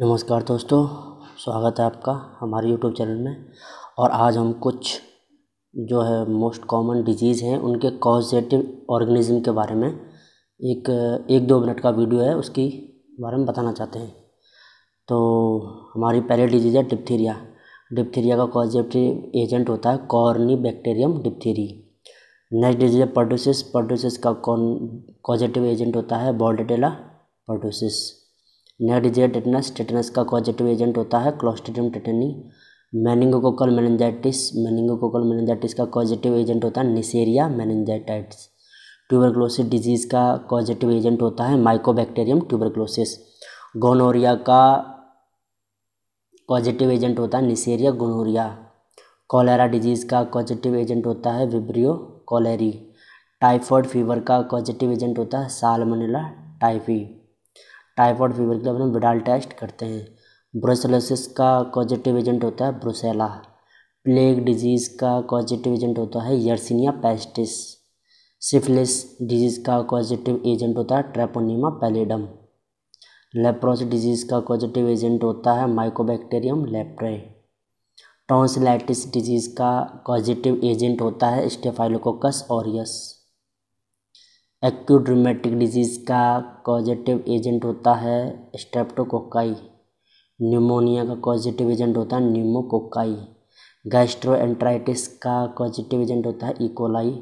नमस्कार दोस्तों स्वागत है आपका हमारे यूट्यूब चैनल में और आज हम कुछ जो है मोस्ट कॉमन डिजीज़ हैं उनके कॉजेटिव ऑर्गेनिज्म के बारे में एक एक दो मिनट का वीडियो है उसकी बारे में बताना चाहते हैं तो हमारी पहली डिजीज़ है डिप्थीरिया डिप्थीरिया का कॉजेटिव एजेंट होता है Corynebacterium diphtheriae next disease है पर्डोसिस पर्डोसिस का कॉजेटिव एजेंट होता है बॉडेटेला पर्डोसिस नेडिजिया टेटनस टेटनस का कॉजेटिव एजेंट होता है Clostridium tetani meningococcal meningitis meningococcal meningitis का कॉजेटिव एजेंट होता है निसेरिया मेनेंजाइटाइट्स ट्यूबरक्लोसिस डिजीज़ का कॉजेटिव एजेंट होता है माइकोबैक्टेरियम ट्यूबरक्लोसिस गोनोरिया का कॉजेटिव एजेंट होता है निसेरिया गोनोरिया कॉलेरा डिजीज़ का कॉजेटिव एजेंट होता है विब्रियो कॉलेरी टाइफॉइड फीवर का कॉजेटिव एजेंट होता है सालमोनेला टाइफी टाइफॉइड फीवर के लिए अपने विडाल टेस्ट करते हैं ब्रोसेलोसिस का पॉजिटिव एजेंट होता है ब्रोसेला प्लेग डिजीज़ का पॉजिटिव एजेंट होता है यर्सिनिया पेस्टिस सिफिलिस डिजीज़ का पॉजिटिव एजेंट होता है ट्रेपोनीमा पैलेडम लेप्रोस डिजीज़ का पॉजिटिव एजेंट होता है माइकोबैक्टेरियम लेप्रे टॉन्सिलाइटिस डिजीज़ का पॉजिटिव एजेंट होता है Staphylococcus aureus acute rheumatic disease का कॉजेटिव एजेंट होता है स्ट्रेप्टोकोकाई न्यूमोनिया का कॉजेटिव एजेंट होता है न्यूमोकोकाई गैस्ट्रो का कॉजेटिव एजेंट होता है इकोलाई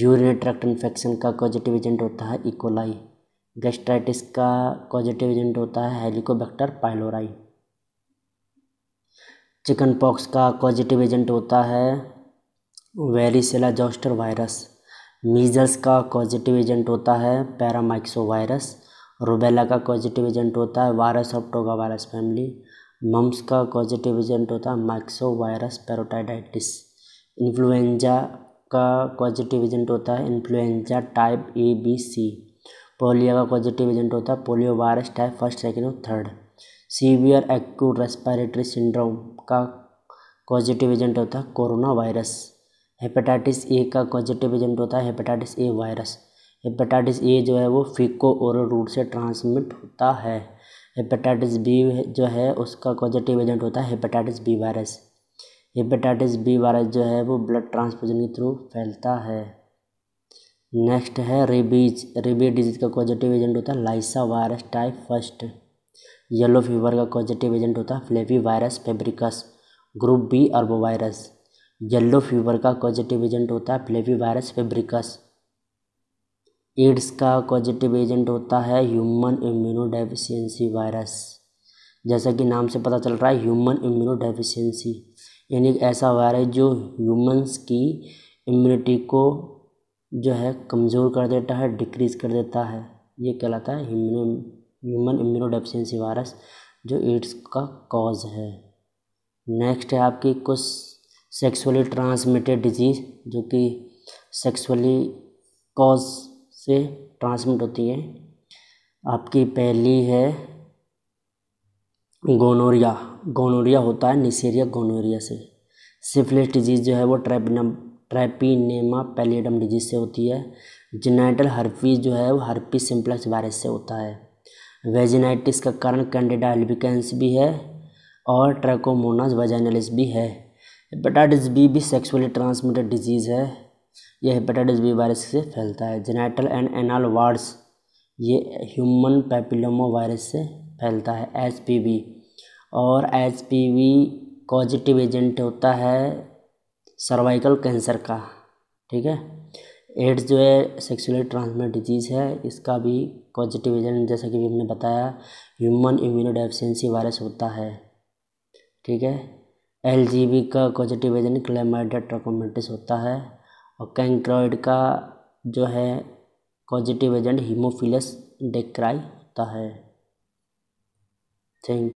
यूरिन ट्रैक्ट इन्फेक्शन का कॉजेटिव एजेंट होता है इकोलाई e. गैस्ट्राइटिस का कॉजेटिव एजेंट होता है हेलिकोबैक्टर पाइलोराई चिकन पॉक्स का कॉजेटिव एजेंट होता है वेरीसेला जॉस्टर वायरस मीजल्स का पॉजिटिव एजेंट होता है पैरामाइक्सो वायरस रूबेला का पॉजिटिव एजेंट होता है virus of toga virus family mumps का पॉजिटिव एजेंट होता है माइक्सो वायरस पैरोटाइडाइटिस इन्फ्लुएंजा का पॉजिटिव एजेंट होता है influenza type A B C polio का पॉजिटिव एजेंट होता है polio virus type first second और third severe acute respiratory syndrome का पॉजिटिव एजेंट होता है कोरोना वायरस हेपेटाइटिस ए का पॉजिटिव एजेंट होता है hepatitis A virus hepatitis A जो है वो फीको और रूट से ट्रांसमिट होता है हेपेटाइटिस बी जो है उसका पॉजिटिव एजेंट होता है hepatitis B virus hepatitis B virus जो है वो ब्लड ट्रांसफ्यूजन के थ्रू फैलता है नेक्स्ट है रेबीज रेबीज डिजीज का पॉजिटिव एजेंट होता है lyssa virus type first yellow fever का पॉजिटिव एजेंट होता है flavi virus febricis group B arbovirus yellow fever का पॉजिटिव एजेंट होता है वायरस फेब्रिकस एड्स का पॉजिटिव एजेंट होता है ह्यूमन इम्यूनोडेफिशिएंसी वायरस जैसा कि नाम से पता चल रहा है ह्यूमन इम्यूनोडेफिशिएंसी यानी ऐसा वायरस जो ह्यूमंस की इम्यूनिटी को जो है कमज़ोर कर देता है डिक्रीज़ कर देता है ये कहलाता है ह्यूमन इम्यूनोडेफिशिएंसी वायरस जो एड्स का कॉज है नेक्स्ट है आपकी कुछ सेक्सुअली ट्रांसमिटेड डिजीज़ जो कि सेक्सुअली कॉज से ट्रांसमिट होती है आपकी पहली है गोनोरिया गोनोरिया होता है निसेरिया गोनोरिया से सिफिलिस डिजीज़ जो है वो ट्रेपिनम ट्रेपिनेमा पेलिडम डिजीज़ से होती है जेनाइटल हर्पीज जो है वो हर्पी सिम्प्लेक्स वायरस से होता है वेजिनाइटिस का कारण कैंडिडा एल्बिकेंस भी है और ट्रैकोमोनास वेजाइनलिस भी है हेपेटाइटिस बी भी सेक्सुअली ट्रांसमिटेड डिजीज़ है यह हेपेटाइटिस बी वायरस से फैलता है जेनेटल एंड एनाल वार्ड्स ये ह्यूमन पैपिलोमो वायरस से फैलता है एच पी वी और H P V positive agent होता है सर्वाइकल कैंसर का ठीक है एड्स जो है सेक्सुअली ट्रांसमिट डिजीज़ है इसका भी पॉजिटिव एजेंट जैसा कि हमने बताया ह्यूमन इम्यूनोडेफिशेंसी वायरस होता है ठीक है एल जी बी का पॉजिटिव एजन क्लेमाइड ट्रकोमेटिस होता है और कैंक्रॉइड का जो है पॉजिटिव एजेंट हीमोफिलस डेक्राई होता है थैंक